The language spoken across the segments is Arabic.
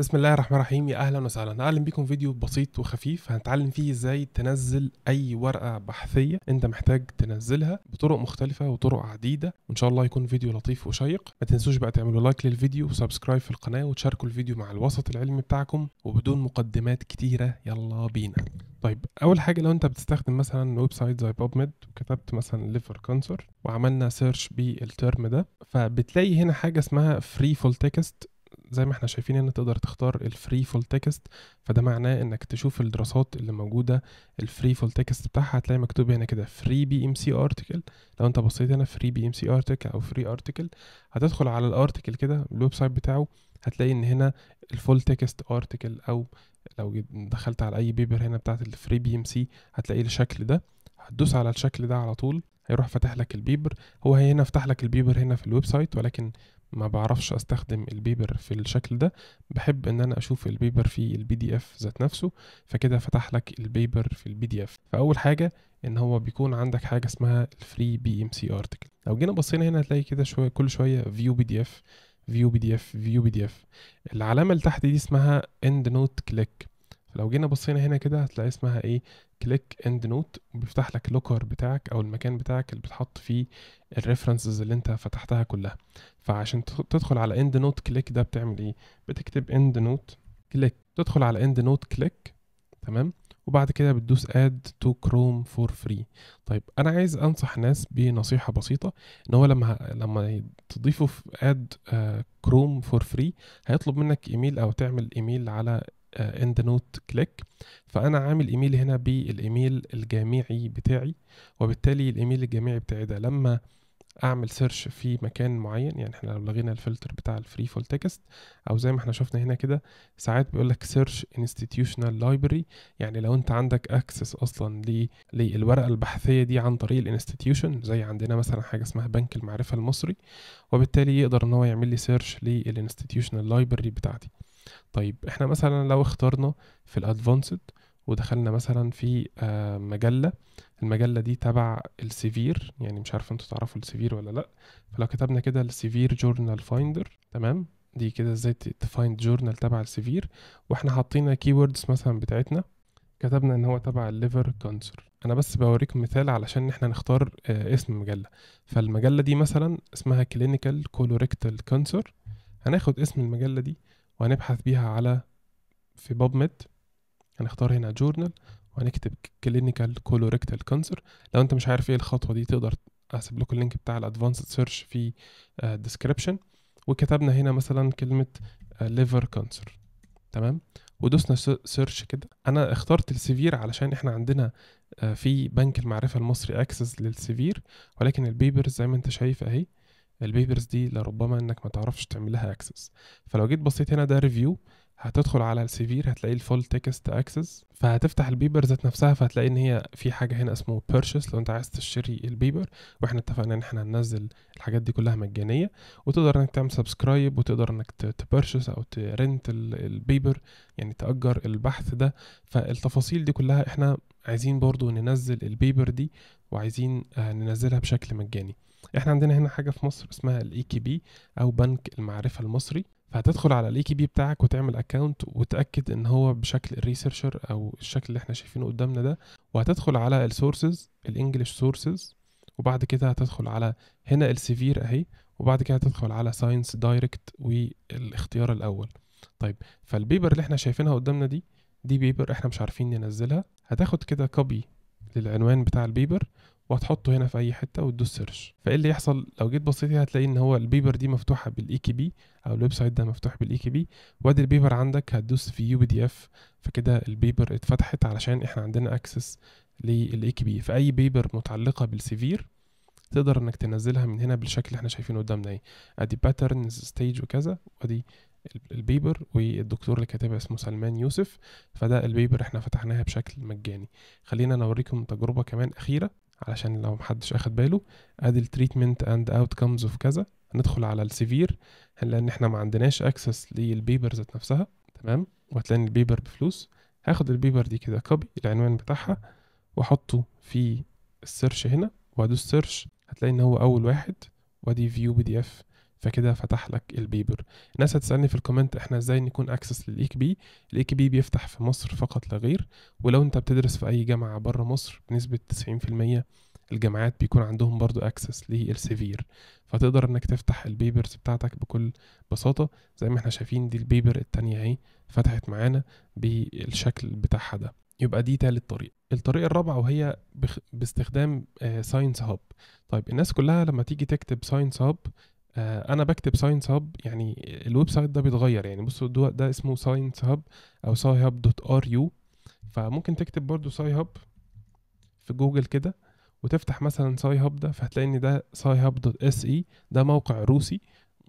بسم الله الرحمن الرحيم يا اهلا وسهلا اهلا بيكم فيديو بسيط وخفيف هنتعلم فيه ازاي تنزل اي ورقه بحثيه انت محتاج تنزلها بطرق مختلفه وطرق عديده وان شاء الله يكون فيديو لطيف وشيق ما تنسوش بقى تعملوا لايك للفيديو وسبسكرايب في القناه وتشاركوا الفيديو مع الوسط العلمي بتاعكم وبدون مقدمات كتيره يلا بينا طيب اول حاجه لو انت بتستخدم مثلا ويب سايت زي باب ميد وكتبت مثلا ليفر كانسر وعملنا سيرش بالترم ده فبتلاقي هنا حاجه اسمها فري فول تكست زي ما احنا شايفين ان تقدر تختار الفري فول تكست فده معناه انك تشوف الدراسات اللي موجوده الفري فول تكست بتاعها هتلاقي مكتوب هنا كده فري بي ام سي ارتكل لو انت بصيت هنا فري بي ام سي ارتكل او فري ارتكل هتدخل على الارتكل كده الويب سايت بتاعه هتلاقي ان هنا الفول تكست ارتكل او لو دخلت على اي بيبر هنا بتاعت الفري بي ام سي هتلاقي الشكل ده هتدوس على الشكل ده على طول هيروح فاتح لك البيبر هو هنا فتح لك البيبر هنا في الويب سايت ولكن ما بعرفش استخدم البيبر في الشكل ده بحب ان انا اشوف البيبر في البي دي اف ذات نفسه فكده فتح لك البيبر في البي دي اف فاول حاجه ان هو بيكون عندك حاجه اسمها الفري بي ام سي ارتكل لو جينا بصينا هنا هتلاقي كده شويه كل شويه فيو بي دي اف فيو بي دي اف فيو بي دي اف العلامه اللي تحت دي اسمها اند نوت كليك لو جينا بصينا هنا كده هتلاقي اسمها ايه كليك اند نوت وبيفتح لك لوكر بتاعك او المكان بتاعك اللي بتحط فيه الريفرنسز اللي انت فتحتها كلها فعشان تدخل على اند نوت كليك ده بتعمل ايه بتكتب اند نوت كليك تدخل على اند نوت كليك تمام وبعد كده بتدوس اد تو كروم فور فري طيب انا عايز انصح الناس بنصيحه بسيطه ان هو لما لما تضيفه في اد كروم فور فري هيطلب منك ايميل او تعمل ايميل على اند نوت كليك فانا عامل ايميل هنا بالايميل الجامعي بتاعي وبالتالي الايميل الجامعي بتاعي ده لما اعمل سيرش في مكان معين يعني احنا لو لغينا الفلتر بتاع الفري فول تكست او زي ما احنا شفنا هنا كده ساعات بيقول لك سيرش انستتيوشنال لايبرري يعني لو انت عندك اكسس اصلا للورقه البحثيه دي عن طريق الانستتيوشن زي عندنا مثلا حاجه اسمها بنك المعرفه المصري وبالتالي يقدر ان هو يعمل لي سيرش للانستتيوشنال لايبرري بتاعتي طيب احنا مثلا لو اخترنا في الادفانسد ودخلنا مثلا في آه، مجله المجله دي تبع السيفير يعني مش عارف انتوا تعرفوا السيفير ولا لا فلو كتبنا كده السيفير جورنال فايندر تمام دي كده ازاي تفايند جورنال تبع السيفير واحنا حاطين كيوردز مثلا بتاعتنا كتبنا ان هو تبع الليفر كانسر انا بس بوريكم مثال علشان احنا نختار آه، اسم مجله فالمجله دي مثلا اسمها كلينيكال كولوريكتال كانسر هناخد اسم المجله دي وهنبحث بيها على في باب ميد هنختار هنا جورنال وهنكتب كلينيكال كولوريكتال كانسر لو انت مش عارف ايه الخطوه دي تقدر احسب لكم اللينك بتاع الادفانسد سيرش في الديسكربشن آه، وكتبنا هنا مثلا كلمه ليفر آه، كانسر تمام ودوسنا سيرش كده انا اخترت السيفير علشان احنا عندنا آه، في بنك المعرفه المصري اكسس للسيفير ولكن البيبرز زي ما انت شايف اهي البيبرز دي لربما انك ما تعرفش تعمل لها اكسس فلو جيت بصيت هنا ده ريفيو هتدخل على السيفير هتلاقي الفول تكست اكسس فهتفتح البيبر ذات نفسها فهتلاقي ان هي في حاجه هنا اسمه بيرشس لو انت عايز تشتري البيبر واحنا اتفقنا ان احنا هننزل الحاجات دي كلها مجانيه وتقدر انك تعمل سبسكرايب وتقدر انك تبيرشس او ترنت البيبر يعني تاجر البحث ده فالتفاصيل دي كلها احنا عايزين برضو ننزل البيبر دي وعايزين آه، ننزلها بشكل مجاني احنا عندنا هنا حاجه في مصر اسمها الاي كي بي او بنك المعرفه المصري فهتدخل على الاي كي بي بتاعك وتعمل اكونت وتاكد ان هو بشكل الريسيرشر او الشكل اللي احنا شايفينه قدامنا ده وهتدخل على السورسز الانجليش سورسز وبعد كده هتدخل على هنا السيفير اهي وبعد كده هتدخل على ساينس دايركت والاختيار الاول طيب فالبيبر اللي احنا شايفينها قدامنا دي دي بيبر احنا مش عارفين ننزلها هتاخد كده كوبي للعنوان بتاع البيبر وهتحطه هنا في اي حته وتدوس سيرش فايه اللي يحصل لو جيت بصيت هتلاقي ان هو البيبر دي مفتوحه بالاي كي e بي او الويب سايت ده مفتوح بالاي كي e بي وادي البيبر عندك هتدوس في يو بي دي اف فكده البيبر اتفتحت علشان احنا عندنا اكسس للاي كي بي فاي بيبر متعلقه بالسيفير تقدر انك تنزلها من هنا بالشكل اللي احنا شايفينه قدامنا اهي ادي باترنز ستيج وكذا وادي البيبر والدكتور اللي كاتبها اسمه سلمان يوسف فده البيبر احنا فتحناها بشكل مجاني خلينا نوريكم تجربه كمان اخيره علشان لو محدش اخد باله ادي التريتمنت اند اوتكمز اوف كذا هندخل على السيفير هنلاقي ان احنا ما عندناش اكسس للبيبر ذات نفسها تمام وهتلاقي البيبر بفلوس هاخد البيبر دي كده كوبي العنوان بتاعها واحطه في السيرش هنا وادوس سيرش هتلاقي ان هو اول واحد وادي فيو بي دي اف فكده فتح لك البيبر الناس هتسالني في الكومنت احنا ازاي نكون اكسس للاي كي بي الاي كي بي بيفتح في مصر فقط لا غير ولو انت بتدرس في اي جامعه بره مصر بنسبه 90% الجامعات بيكون عندهم برضو اكسس للسيفير فتقدر انك تفتح البيبرز بتاعتك بكل بساطة زي ما احنا شايفين دي البيبر التانية اهي فتحت معانا بالشكل بتاعها ده يبقى دي تالت طريقة الطريقة الرابعة وهي باستخدام ساينس آه، هاب طيب الناس كلها لما تيجي تكتب ساينس هاب آه، انا بكتب ساينس هاب يعني الويب سايت ده بيتغير يعني بصوا ده اسمه ساينس هاب او ساي هاب دوت ار يو فممكن تكتب برضو ساي هاب في جوجل كده وتفتح مثلا ساي هاب ده فهتلاقي ان ده ساي هاب دوت اس اي ده موقع روسي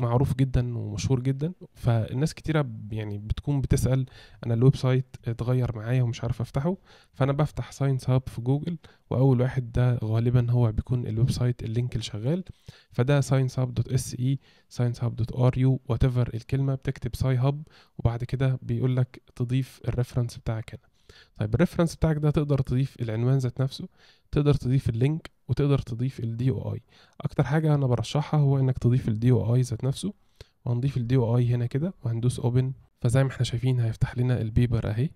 معروف جدا ومشهور جدا فالناس كتيره يعني بتكون بتسال انا الويب سايت اتغير معايا ومش عارف افتحه فانا بفتح ساينس هاب في جوجل واول واحد ده غالبا هو بيكون الويب سايت اللينك اللي شغال فده ساينس هاب دوت اس اي ساينس هاب دوت ار يو وات ايفر الكلمه بتكتب ساي هاب وبعد كده بيقول لك تضيف الريفرنس بتاعك هنا طيب الريفرنس بتاعك ده تقدر تضيف العنوان ذات نفسه تقدر تضيف اللينك وتقدر تضيف الدي او اي اكتر حاجه انا برشحها هو انك تضيف الدي او اي ذات نفسه وهنضيف الدي او اي هنا كده وهندوس اوبن فزي ما احنا شايفين هيفتح لنا البيبر اهي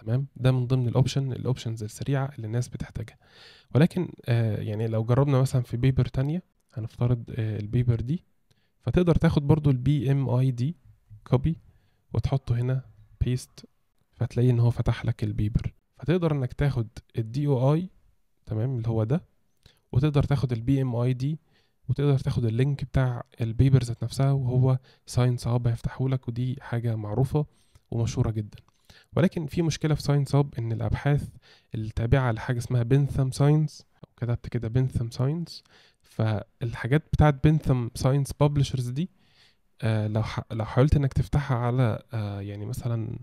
تمام ده من ضمن الاوبشن الاوبشنز السريعه اللي الناس بتحتاجها ولكن آه يعني لو جربنا مثلا في بيبر تانية هنفترض آه البيبر دي فتقدر تاخد برضو البي ام اي دي كوبي وتحطه هنا بيست فتلاقي ان هو فتح لك البيبر فتقدر انك تاخد الدي او اي تمام اللي هو ده وتقدر تاخد البي ام اي دي وتقدر تاخد اللينك بتاع البيبر ذات نفسها وهو ساينس هاب هيفتحهولك ودي حاجة معروفة ومشهورة جدا ولكن في مشكلة في ساينس هاب إن الأبحاث التابعة لحاجة اسمها بنثم ساينس أو كتبت كده بنثم ساينس فالحاجات بتاعت بنثم ساينس بابلشرز دي آه، لو لو حاولت إنك تفتحها على آه، يعني مثلا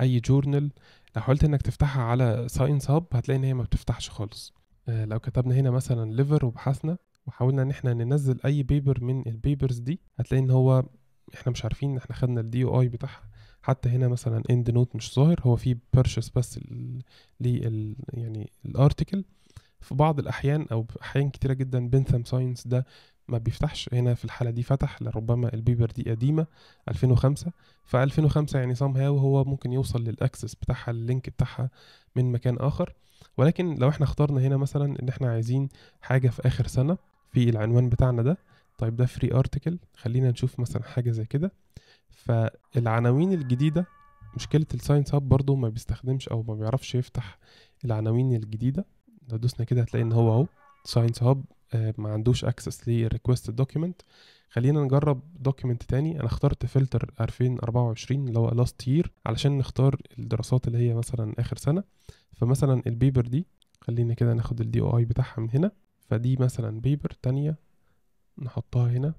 أي جورنال لو حاولت إنك تفتحها على ساينس هاب هتلاقي إن هي ما بتفتحش خالص آه، لو كتبنا هنا مثلا ليفر وبحثنا وحاولنا ان احنا ننزل اي بيبر من البيبرز دي هتلاقي ان هو احنا مش عارفين احنا خدنا الدي او اي بتاعها حتى هنا مثلا اند نوت مش ظاهر هو في بيرشس بس لل يعني الارتكل في بعض الاحيان او احيان كتيره جدا بنثم ساينس ده ما بيفتحش هنا في الحالة دي فتح لربما البيبر دي قديمة 2005 ف 2005 يعني سام هاو هو ممكن يوصل للأكسس بتاعها اللينك بتاعها من مكان آخر ولكن لو احنا اخترنا هنا مثلا ان احنا عايزين حاجة في آخر سنة في العنوان بتاعنا ده طيب ده فري ارتكل خلينا نشوف مثلا حاجة زي كده فالعناوين الجديدة مشكلة الساينس هاب برضو ما بيستخدمش او ما بيعرفش يفتح العناوين الجديدة لو دوسنا كده هتلاقي ان هو اهو ساينس هاب آه، ما عندوش اكسس للريكوست دوكيمنت خلينا نجرب دوكيمنت تاني انا اخترت فلتر 2024 اللي هو لاست يير علشان نختار الدراسات اللي هي مثلا اخر سنه فمثلا البيبر دي خلينا كده ناخد الدي او اي بتاعها من هنا فدي مثلا بيبر تانية نحطها هنا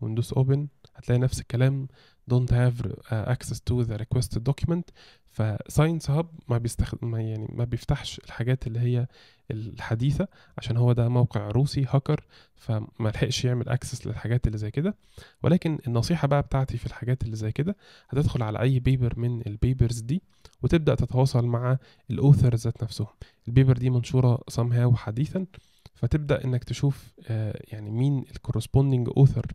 وندوس open هتلاقي نفس الكلام don't have uh, access to the requested document science hub ما بيستخدم يعني ما بيفتحش الحاجات اللي هي الحديثه عشان هو ده موقع روسي هاكر فما لحقش يعمل اكسس للحاجات اللي زي كده ولكن النصيحه بقى بتاعتي في الحاجات اللي زي كده هتدخل على اي بيبر من البيبرز دي وتبدا تتواصل مع الاوثر ذات نفسهم البيبر دي منشوره somehow حديثا فتبدا انك تشوف آه، يعني مين الكورسبوندنج اوثر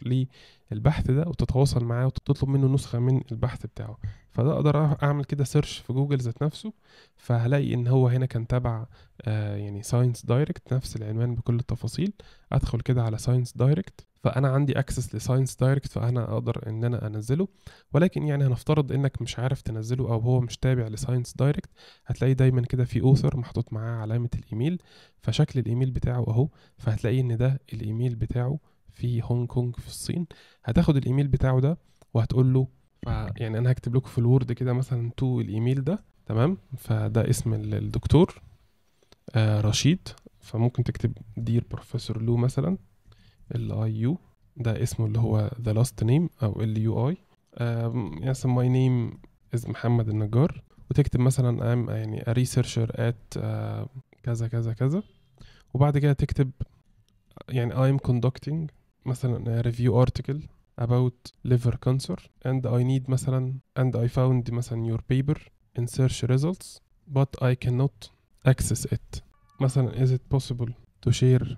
للبحث ده وتتواصل معاه وتطلب منه نسخه من البحث بتاعه فده اقدر اعمل كده سيرش في جوجل ذات نفسه فهلاقي ان هو هنا كان تابع آه، يعني ساينس دايركت نفس العنوان بكل التفاصيل ادخل كده على ساينس دايركت فانا عندي اكسس لساينس دايركت فانا اقدر ان انا انزله ولكن يعني هنفترض انك مش عارف تنزله او هو مش تابع لساينس دايركت هتلاقيه دايما كده في اوثر محطوط معاه علامه الايميل فشكل الايميل بتاعه اهو فهتلاقيه ان ده الايميل بتاعه في هونج كونج في الصين هتاخد الايميل بتاعه ده وهتقول له يعني انا هكتب لكم في الوورد كده مثلا تو الايميل ده تمام فده اسم الدكتور آه رشيد فممكن تكتب دير بروفيسور لو مثلا الاي يو ده اسمه اللي هو the last name او ال يو اي yes ماي نيم از محمد النجار وتكتب مثلا ام يعني a researcher at كذا كذا كذا وبعد كده تكتب يعني I'm conducting مثلا a review article about liver cancer and I need مثلا and I found مثلا your paper in search results but I cannot access it مثلا is it possible to share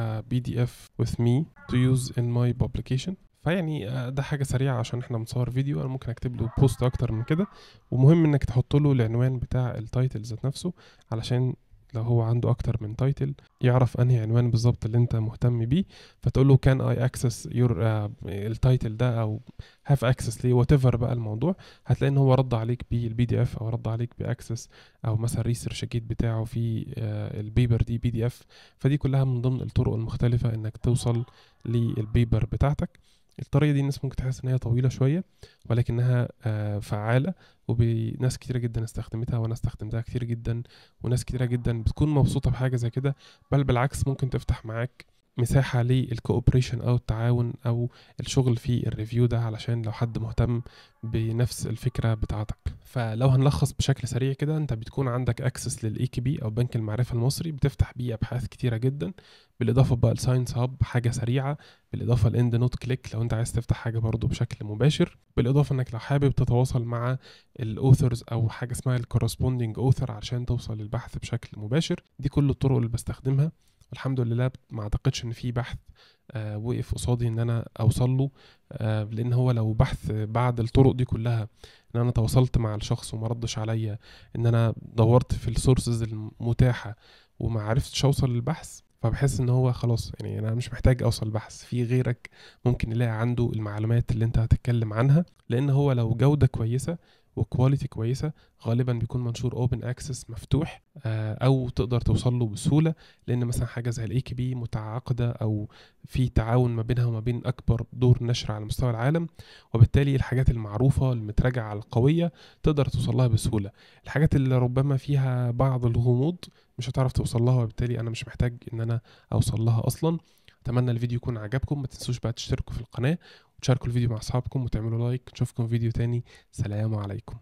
بي دي اف with me to use in my publication فيعني آه، ده حاجه سريعه عشان احنا بنصور فيديو انا ممكن اكتب له بوست اكتر من كده ومهم انك تحط له العنوان بتاع التايتل ذات نفسه علشان لو هو عنده اكتر من تايتل يعرف انهي عنوان بالظبط اللي انت مهتم بيه فتقول له كان اي اكسس يور التايتل ده او هاف اكسس ليه وات ايفر بقى الموضوع هتلاقي ان هو رد عليك بالبي دي اف او رد عليك باكسس او مثلا ريسيرش جيت بتاعه في آه، البيبر دي بي دي اف فدي كلها من ضمن الطرق المختلفه انك توصل للبيبر بتاعتك الطريقه دي الناس ممكن تحس ان هي طويله شويه ولكنها آه، فعاله وناس كتيره جدا استخدمتها وانا استخدمتها كتير جدا وناس كتيره جدا بتكون مبسوطه بحاجه زي كده بل بالعكس ممكن تفتح معاك مساحة للكوبريشن أو التعاون أو الشغل في الريفيو ده علشان لو حد مهتم بنفس الفكرة بتاعتك فلو هنلخص بشكل سريع كده أنت بتكون عندك أكسس للإي كي بي أو بنك المعرفة المصري بتفتح بيه أبحاث كتيرة جدا بالإضافة بقى لساينس هاب حاجة سريعة بالإضافة لإند نوت كليك لو أنت عايز تفتح حاجة برضو بشكل مباشر بالإضافة إنك لو حابب تتواصل مع الأوثرز أو حاجة اسمها الكورسبوندينج أوثر عشان توصل للبحث بشكل مباشر دي كل الطرق اللي بستخدمها الحمد لله ما اعتقدش ان في بحث آه، وقف قصادي ان انا اوصل له آه، لان هو لو بحث بعد الطرق دي كلها ان انا تواصلت مع الشخص وما ردش عليا ان انا دورت في السورسز المتاحه وما عرفتش اوصل للبحث فبحس ان هو خلاص يعني انا مش محتاج اوصل بحث في غيرك ممكن يلاقي عنده المعلومات اللي انت هتتكلم عنها لان هو لو جوده كويسه وكواليتي كويسه غالبا بيكون منشور اوبن اكسس مفتوح آه، او تقدر توصل له بسهوله لان مثلا حاجه زي الاي كي بي متعاقده او في تعاون ما بينها وما بين اكبر دور نشر على مستوى العالم وبالتالي الحاجات المعروفه المتراجعه القويه تقدر توصل لها بسهوله الحاجات اللي ربما فيها بعض الغموض مش هتعرف توصل لها وبالتالي انا مش محتاج ان انا اوصل لها اصلا اتمنى الفيديو يكون عجبكم ما تنسوش بقى تشتركوا في القناه وتشاركوا الفيديو مع اصحابكم وتعملوا لايك نشوفكم في فيديو تاني سلام عليكم